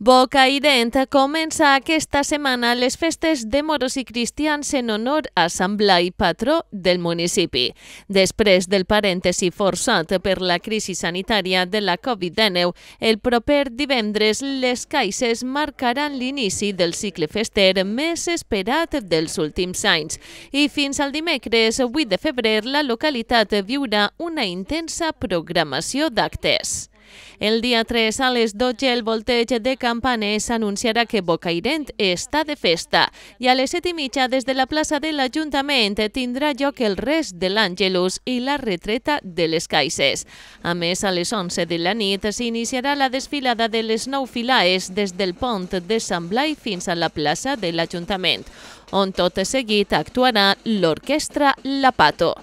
Boca i Dent comença aquesta setmana les festes de moros i cristians en honor a Sant Blai, patró del municipi. Després del parèntesi forçat per la crisi sanitària de la Covid-19, el proper divendres les caixes marcaran l'inici del cicle fester més esperat dels últims anys. I fins al dimecres 8 de febrer la localitat viurà una intensa programació d'actes. El dia 3 a les 12 el volteig de campanes anunciarà que Bocairent està de festa i a les 7 i mitja des de la plaça de l'Ajuntament tindrà lloc el res de l'Àngelus i la retreta de les caixes. A més, a les 11 de la nit s'iniciarà la desfilada de les nou filaes des del pont de Sant Blai fins a la plaça de l'Ajuntament, on tot seguit actuarà l'orquestra La Pato.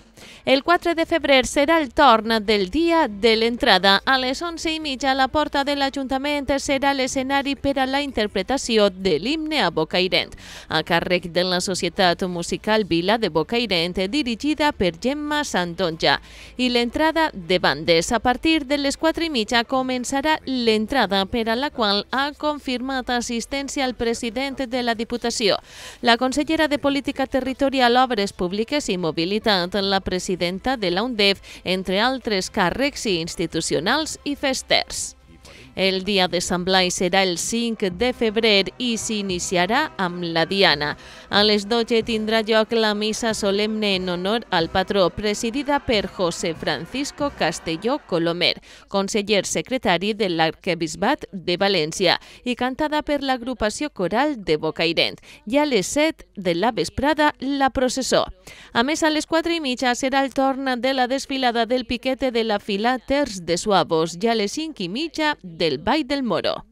El 4 de febrer serà el torn del dia de l'entrada. A les 11 i mitja, la porta de l'Ajuntament serà l'escenari per a la interpretació de l'himne a Bocairent, a càrrec de la Societat Musical Vila de Bocairent, dirigida per Gemma Santonja. I l'entrada de bandes. A partir de les 4 i mitja començarà l'entrada per a la qual ha confirmat assistència el president de la Diputació, la consellera de Política Territorial, Obres Públiques i Mobilitat, la presidenta presidenta de la UNDEF, entre altres càrrecs i institucionals i festers. El dia de Sant Blai serà el 5 de febrer i s'iniciarà amb la Diana. A les 12 tindrà lloc la missa solemne en honor al patró, presidida per José Francisco Castelló Colomer, conseller secretari de l'Arquebisbat de València i cantada per l'agrupació coral de Bocairent. I a les 7 de la vesprada, la processó. A més, a les 4 i mitja serà el torn de la desfilada del piquete de la fila Terç de Suavos i a les 5 i mitja de el Bay del Moro.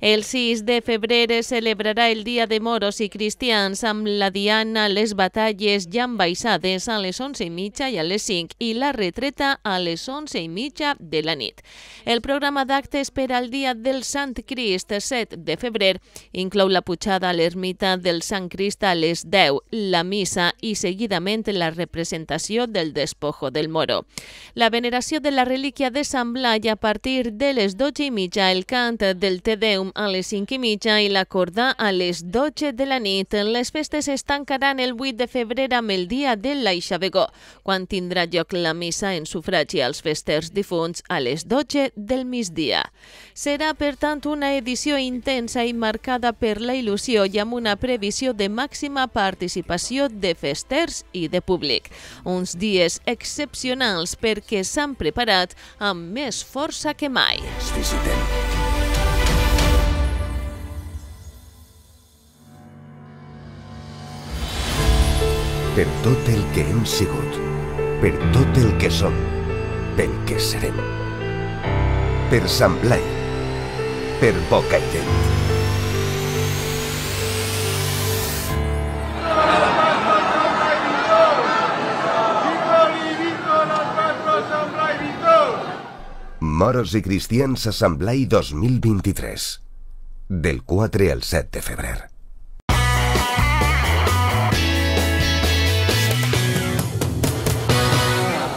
El 6 de febrer es celebrarà el Dia de Moros i Cristians amb la diana, les batalles ja llambaissades a les 11 i mitja i a les 5 i la retreta a les 11 i mitja de la nit. El programa d'actes per al Dia del Sant Crist, 7 de febrer, inclou la pujada a l'ermita del Sant Crist a les 10, la missa i seguidament la representació del despojo del moro. La veneració de la relíquia de Sant Blai a partir de les 12 i mitja, el cant del Te Llum a les 5 i mitja i la corda a les 12 de la nit. Les festes es tancaran el 8 de febrer amb el dia de l'Aixabegó, quan tindrà lloc la missa en sufragi als festers difunts a les 12 del migdia. Serà, per tant, una edició intensa i marcada per la il·lusió i amb una previsió de màxima participació de festers i de públic. Uns dies excepcionals perquè s'han preparat amb més força que mai. Ens visitem Per tot el que en sigut, per tot el que son, pel que serem. Per Sant per Moros y cristians a 2023. Del 4 al 7 de febrero.